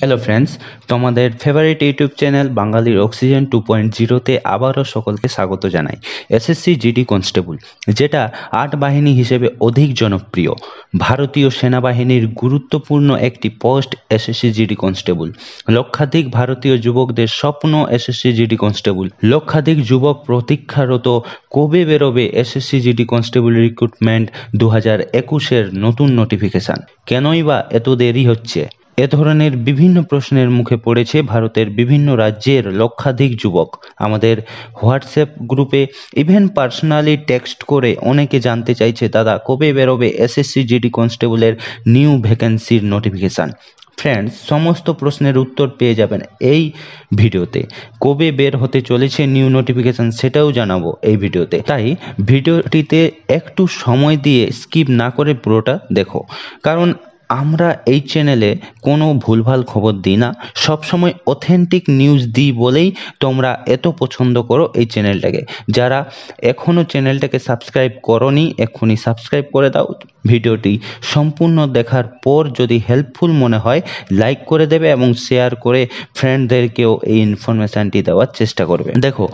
hello friends তোমাদের favourite YouTube channel বাঙালির oxygen two point জিরোতে আবারও সকলকে স্বাগত জানাই এসএসসি জিডি কনস্টেবল যেটা আট বাহিনী হিসেবে অধিক জনপ্রিয় ভারতীয় সেনাবাহিনীর গুরুত্বপূর্ণ একটি পোস্ট এসএসসি জিডি কনস্টেবল লক্ষাধিক ভারতীয় যুবকদের স্বপ্ন এসএসসি জিডি কনস্টেবল লক্ষাধিক যুবক প্রতীক্ষারত কবে বেরোবে এসএসসি জিডি কনস্টেবল রিক্রুটমেন্ট দু হাজার একুশের নতুন নোটিফিকেশান কেনই বা এত দেরি হচ্ছে এ ধরনের বিভিন্ন প্রশ্নের মুখে পড়েছে ভারতের বিভিন্ন রাজ্যের লক্ষাধিক যুবক আমাদের হোয়াটসঅ্যাপ গ্রুপে ইভেন পার্সোনালি টেক্সট করে অনেকে জানতে চাইছে দাদা কবে বেরোবে এসএসসি জিডি কনস্টেবলের নিউ ভ্যাকেন্সির নোটিফিকেশান ফ্রেন্ডস সমস্ত প্রশ্নের উত্তর পেয়ে যাবেন এই ভিডিওতে কবে বের হতে চলেছে নিউ নোটিফিকেশান সেটাও জানাবো এই ভিডিওতে তাই ভিডিওটিতে একটু সময় দিয়ে স্কিপ না করে পুরোটা দেখো কারণ আমরা এই চ্যানেলে কোনো ভুলভাল খবর দিই না সবসময় অথেন্টিক নিউজ দিই বলেই তোমরা এত পছন্দ করো এই চ্যানেলটাকে যারা এখনও চ্যানেলটাকে সাবস্ক্রাইব করনি এক্ষুনি সাবস্ক্রাইব করে দাও ভিডিওটি সম্পূর্ণ দেখার পর যদি হেল্পফুল মনে হয় লাইক করে দেবে এবং শেয়ার করে ফ্রেন্ডদেরকেও এই ইনফরমেশানটি দেওয়ার চেষ্টা করবে দেখো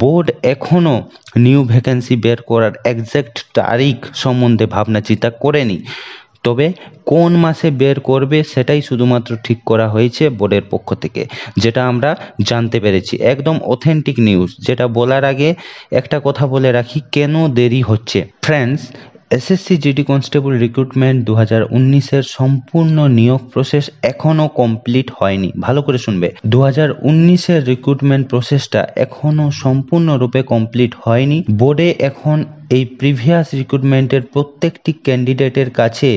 বোর্ড এখনও নিউ ভ্যাকেন্সি বের করার একজ্যাক্ট তারিখ সম্বন্ধে ভাবনা চিন্তা করেনি তবে কোন মাসে বের করবে সেটাই শুধুমাত্র ঠিক করা হয়েছে বোর্ডের পক্ষ থেকে যেটা আমরা জানতে পেরেছি একদম অথেন্টিক নিউজ যেটা বলার আগে একটা কথা বলে রাখি কেন দেরি হচ্ছে friends SSC GD constable recruitment দু হাজার উনিশের সম্পূর্ণ নিয়োগ প্রসেস এখনও কমপ্লিট হয়নি ভালো করে শুনবে দু হাজার উনিশের রিক্রুটমেন্ট প্রসেসটা এখনও সম্পূর্ণরূপে কমপ্লিট হয়নি বোর্ডে এখন এই প্রিভিয়াস রিক্রুটমেন্টের প্রত্যেকটি ক্যান্ডিডেটের কাছে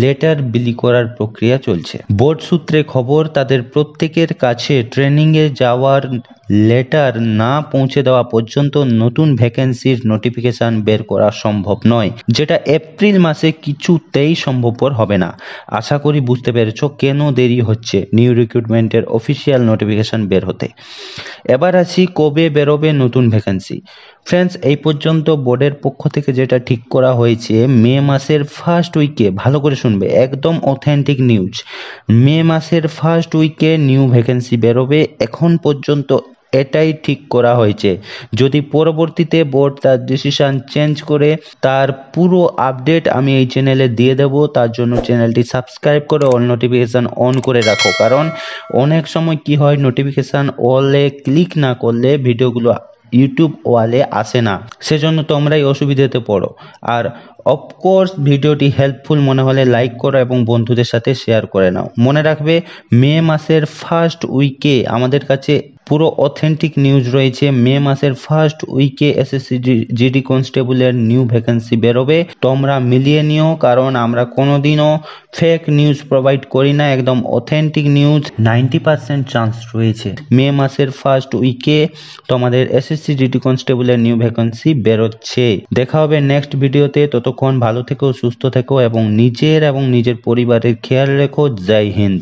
লেটার বিলি করার প্রক্রিয়া চলছে বোর্ড সূত্রে খবর তাদের প্রত্যেকের কাছে ট্রেনিংয়ে যাওয়ার লেটার না পৌঁছে দেওয়া পর্যন্ত নতুন ভ্যাকেন্সির নোটিফিকেশন বের করা সম্ভব নয় যেটা এপ্রিল মাসে কিছুতেই সম্ভবপর হবে না আশা করি বুঝতে পেরেছ কেন দেরি হচ্ছে নিউ রিক্রুটমেন্টের অফিসিয়াল নোটিফিকেশন বের হতে এবার আসি কবে বেরোবে নতুন ভ্যাকেন্সি ফ্রেন্ডস এই পর্যন্ত বোর্ডের পক্ষ থেকে যেটা ঠিক করা হয়েছে মে মাসের ফার্স্ট উইকে ভালো করে করে শুনবে একদম অথেন্টিক নিউজ মে মাসের ফার্স্ট উইকে নিউ ভ্যাকেন্সি বেরোবে এখন পর্যন্ত এটাই ঠিক করা হয়েছে যদি পরবর্তীতে বোর্ড তার ডিসিশান চেঞ্জ করে তার পুরো আপডেট আমি এই চ্যানেলে দিয়ে দেব তার জন্য চ্যানেলটি সাবস্ক্রাইব করে অল নোটিফিকেশান অন করে রাখো কারণ অনেক সময় কি হয় নোটিফিকেশান অলে ক্লিক না করলে ভিডিওগুলো ইউটিউব ওয়ালে আসে না সেজন্য তোমরাই অসুবিধাতে পড়ো আর অফকোর্স ভিডিওটি হেল্পফুল মনে হলে লাইক করো এবং বন্ধুদের সাথে শেয়ার করে নাও মনে রাখবে মে মাসের ফার্স্ট উইকে আমাদের কাছে পুরো অথেন্টিক নিউজ রয়েছে মে মাসের ফার্স্ট উইকে এসএসসি জিডি কনস্টেবলের নিউ ভ্যাকেন্সি বেরোবে তোমরা মিলিয়ে নিও কারণ আমরা কোনোদিনও ফেক নিউজ প্রোভাইড করি না একদম authentic news ninety percent chance রয়েছে মে মাসের ফার্স্ট উইকে তোমাদের এসএসসি জিডি কনস্টেবলের নিউ ভ্যাকেন্সি বেরোচ্ছে দেখা হবে নেক্সট ভিডিওতে ততক্ষণ ভালো থেকো সুস্থ থেকো এবং নিজের এবং নিজের পরিবারের খেয়াল রেখো জয় হিন্দ